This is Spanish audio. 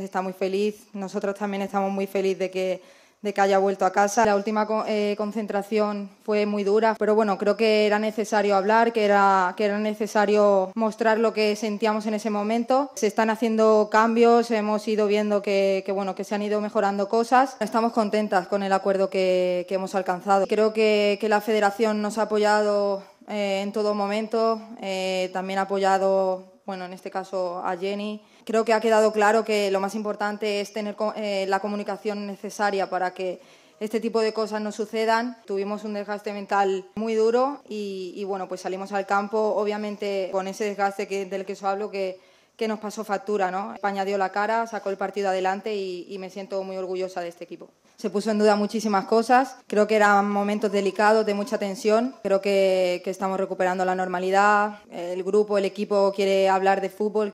está muy feliz, nosotros también estamos muy felices de que, de que haya vuelto a casa. La última eh, concentración fue muy dura, pero bueno, creo que era necesario hablar, que era, que era necesario mostrar lo que sentíamos en ese momento. Se están haciendo cambios, hemos ido viendo que, bueno, que se han ido mejorando cosas. Estamos contentas con el acuerdo que, hemos alcanzado. Creo que, que la federación nos ha apoyado eh, en todo momento, eh, también ha apoyado, bueno, en este caso a Jenny. Creo que ha quedado claro que lo más importante es tener eh, la comunicación necesaria para que este tipo de cosas no sucedan. Tuvimos un desgaste mental muy duro y, y bueno, pues salimos al campo, obviamente con ese desgaste del que os hablo, que que nos pasó factura. ¿no? España dio la cara, sacó el partido adelante y, me siento muy orgullosa de este equipo. Se puso en duda muchísimas cosas, creo que eran momentos delicados, de mucha tensión, creo que, que estamos recuperando la normalidad, el grupo, el equipo quiere hablar de fútbol.